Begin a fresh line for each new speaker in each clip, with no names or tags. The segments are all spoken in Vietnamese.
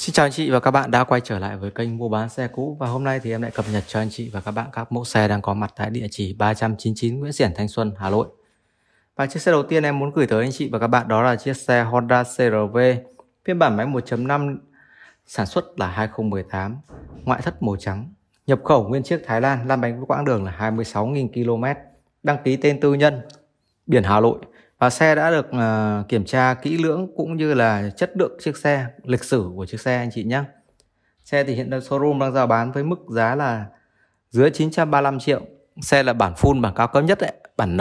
Xin chào anh chị và các bạn đã quay trở lại với kênh mua bán xe cũ và hôm nay thì em lại cập nhật cho anh chị và các bạn các mẫu xe đang có mặt tại địa chỉ 399 Nguyễn Xiển Thanh Xuân, Hà Nội. Và chiếc xe đầu tiên em muốn gửi tới anh chị và các bạn đó là chiếc xe Honda CRV phiên bản máy 1.5 sản xuất là 2018, ngoại thất màu trắng, nhập khẩu nguyên chiếc Thái Lan, lăn bánh với quãng đường là 26.000 km, đăng ký tên tư nhân, biển Hà Nội và xe đã được uh, kiểm tra kỹ lưỡng cũng như là chất lượng chiếc xe, lịch sử của chiếc xe anh chị nhé. Xe thì hiện đang showroom đang giao bán với mức giá là dưới 935 triệu. Xe là bản full bản cao cấp nhất đấy, bản N.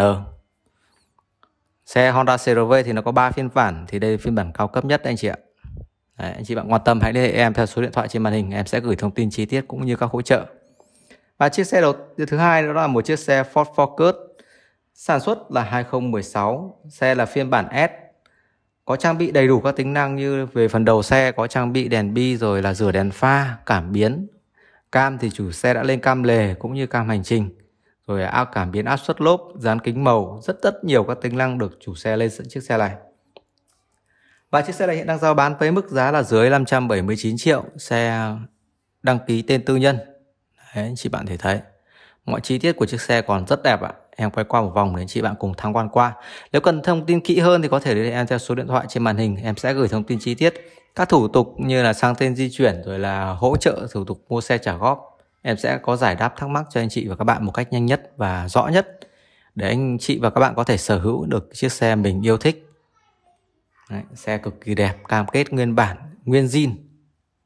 Xe Honda CRV thì nó có 3 phiên bản thì đây là phiên bản cao cấp nhất anh chị ạ. Đấy, anh chị bạn quan tâm hãy liên hệ em theo số điện thoại trên màn hình, em sẽ gửi thông tin chi tiết cũng như các hỗ trợ. Và chiếc xe đầu thứ hai đó là một chiếc xe Ford Focus Sản xuất là 2016, xe là phiên bản S. Có trang bị đầy đủ các tính năng như về phần đầu xe có trang bị đèn bi rồi là rửa đèn pha, cảm biến. Cam thì chủ xe đã lên cam lề cũng như cam hành trình. Rồi áo cảm biến áp suất lốp, dán kính màu, rất rất nhiều các tính năng được chủ xe lên chiếc xe này. Và chiếc xe này hiện đang giao bán với mức giá là dưới 579 triệu, xe đăng ký tên tư nhân. Đấy, chị bạn thể thấy. Mọi chi tiết của chiếc xe còn rất đẹp ạ em quay qua một vòng để chị bạn cùng tham quan qua. Nếu cần thông tin kỹ hơn thì có thể đến em theo số điện thoại trên màn hình, em sẽ gửi thông tin chi tiết. Các thủ tục như là sang tên di chuyển rồi là hỗ trợ thủ tục mua xe trả góp. Em sẽ có giải đáp thắc mắc cho anh chị và các bạn một cách nhanh nhất và rõ nhất để anh chị và các bạn có thể sở hữu được chiếc xe mình yêu thích. Đấy, xe cực kỳ đẹp, cam kết nguyên bản, nguyên zin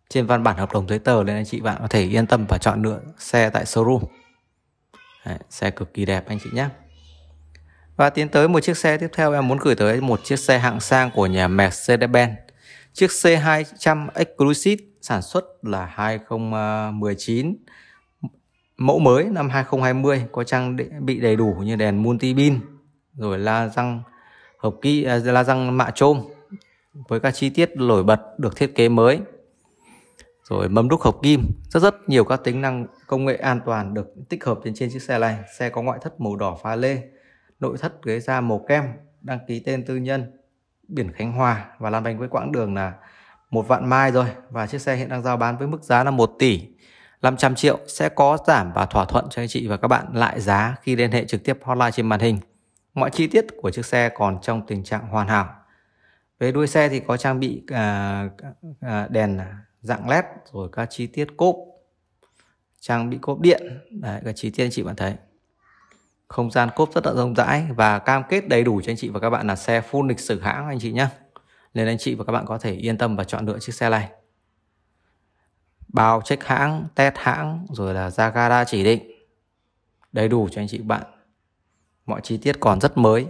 trên văn bản hợp đồng giấy tờ nên anh chị bạn có thể yên tâm và chọn lựa xe tại showroom. Đấy, xe cực kỳ đẹp anh chị nhé và tiến tới một chiếc xe tiếp theo em muốn gửi tới một chiếc xe hạng sang của nhà Mercedes-Benz chiếc C200 Exclusive sản xuất là 2019 mẫu mới năm 2020 có trang bị đầy đủ như đèn multi pin rồi la răng hộp kỹ à, la răng mạ trôm với các chi tiết nổi bật được thiết kế mới rồi mâm đúc hợp kim rất rất nhiều các tính năng công nghệ an toàn được tích hợp trên trên chiếc xe này xe có ngoại thất màu đỏ pha lê nội thất ghế da màu kem đăng ký tên tư nhân biển Khánh Hòa và lan bánh với quãng đường là một vạn mai rồi và chiếc xe hiện đang giao bán với mức giá là 1 tỷ 500 triệu sẽ có giảm và thỏa thuận cho anh chị và các bạn lại giá khi liên hệ trực tiếp hotline trên màn hình. Mọi chi tiết của chiếc xe còn trong tình trạng hoàn hảo. Về đuôi xe thì có trang bị à, à, đèn dạng led rồi các chi tiết cốp trang bị cốp điện đấy các chi tiết anh chị bạn thấy không gian cốp rất là rộng rãi và cam kết đầy đủ cho anh chị và các bạn là xe full lịch sử hãng anh chị nhé nên anh chị và các bạn có thể yên tâm và chọn lựa chiếc xe này bao check hãng test hãng rồi là ra gara chỉ định đầy đủ cho anh chị bạn mọi chi tiết còn rất mới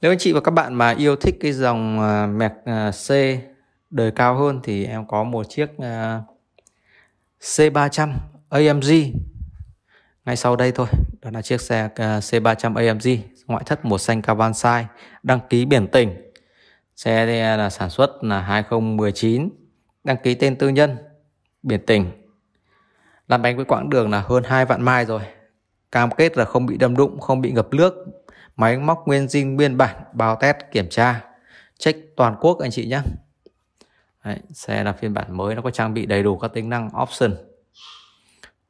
nếu anh chị và các bạn mà yêu thích cái dòng uh, C đời cao hơn thì em có một chiếc uh, C300 AMG ngay sau đây thôi đó là chiếc xe à, C300 AMG ngoại thất màu xanh Kawasai đăng ký biển tỉnh xe là sản xuất là 2019 đăng ký tên tư nhân biển tỉnh lăn bánh với quãng đường là hơn 2 vạn mai rồi cam kết là không bị đâm đụng không bị ngập nước máy móc nguyên zin nguyên bản bao test kiểm tra check toàn quốc anh chị nhé Đấy, xe là phiên bản mới nó có trang bị đầy đủ các tính năng option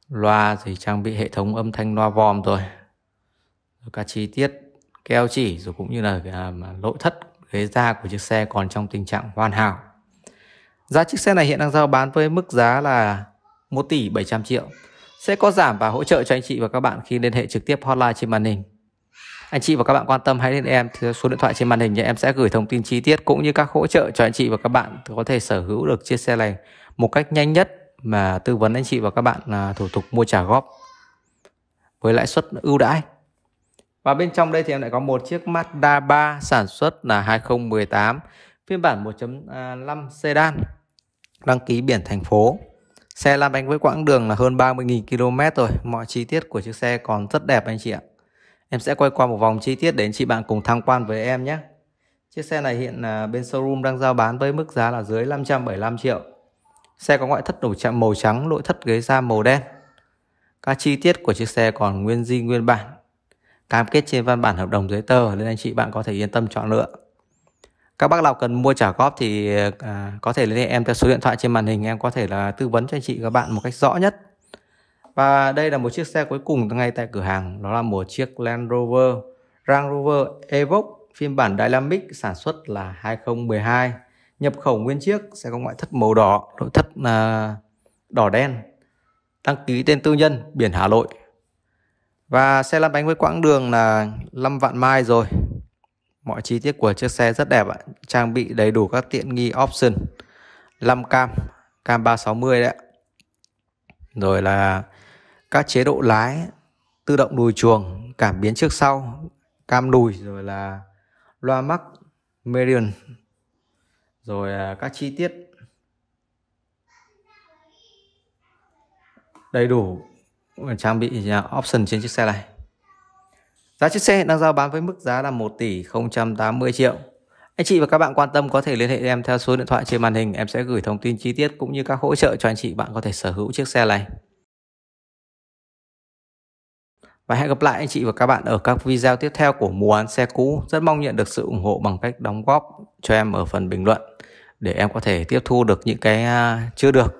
loa thì trang bị hệ thống âm thanh loa vòm rồi, các chi tiết keo chỉ rồi cũng như là à, nội thất ghế da của chiếc xe còn trong tình trạng hoàn hảo giá chiếc xe này hiện đang giao bán với mức giá là 1 tỷ 700 triệu sẽ có giảm và hỗ trợ cho anh chị và các bạn khi liên hệ trực tiếp hotline trên màn hình anh chị và các bạn quan tâm hãy liên em số điện thoại trên màn hình nhé. Em sẽ gửi thông tin chi tiết cũng như các hỗ trợ cho anh chị và các bạn có thể sở hữu được chiếc xe này một cách nhanh nhất mà tư vấn anh chị và các bạn là thủ tục mua trả góp với lãi suất ưu đãi. Và bên trong đây thì em lại có một chiếc Mazda 3 sản xuất là 2018 phiên bản 1.5 sedan đăng ký biển thành phố. Xe lăn bánh với quãng đường là hơn 30.000 km rồi. Mọi chi tiết của chiếc xe còn rất đẹp anh chị ạ. Em sẽ quay qua một vòng chi tiết để đến chị bạn cùng tham quan với em nhé. Chiếc xe này hiện à, bên showroom đang giao bán với mức giá là dưới 575 triệu. Xe có ngoại thất đổ chạm màu trắng, nội thất ghế da màu đen. Các chi tiết của chiếc xe còn nguyên di nguyên bản. Cam kết trên văn bản hợp đồng giấy tờ nên anh chị bạn có thể yên tâm chọn lựa. Các bác nào cần mua trả góp thì à, có thể liên hệ em theo số điện thoại trên màn hình em có thể là tư vấn cho anh chị các bạn một cách rõ nhất. Và đây là một chiếc xe cuối cùng ngay tại cửa hàng, đó là một chiếc Land Rover Range Rover Evoque phiên bản Dynamic sản xuất là 2012. Nhập khẩu nguyên chiếc xe có ngoại thất màu đỏ, nội thất là đỏ đen. Đăng ký tên tư nhân, biển Hà Nội. Và xe lăn bánh với quãng đường là 5 vạn mai rồi. Mọi chi tiết của chiếc xe rất đẹp ạ, trang bị đầy đủ các tiện nghi option. 5 cam, cam 360 đấy ạ. Rồi là các chế độ lái tự động đùi chuồng cảm biến trước sau cam đùi rồi là loa mắc meridian rồi à, các chi tiết đầy đủ trang bị à, option trên chiếc xe này giá chiếc xe đang giao bán với mức giá là 1 tỷ 080 triệu anh chị và các bạn quan tâm có thể liên hệ em theo số điện thoại trên màn hình em sẽ gửi thông tin chi tiết cũng như các hỗ trợ cho anh chị bạn có thể sở hữu chiếc xe này và hẹn gặp lại anh chị và các bạn ở các video tiếp theo của Mùa Án Xe Cũ. Rất mong nhận được sự ủng hộ bằng cách đóng góp cho em ở phần bình luận để em có thể tiếp thu được những cái à, chưa được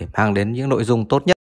để mang đến những nội dung tốt nhất.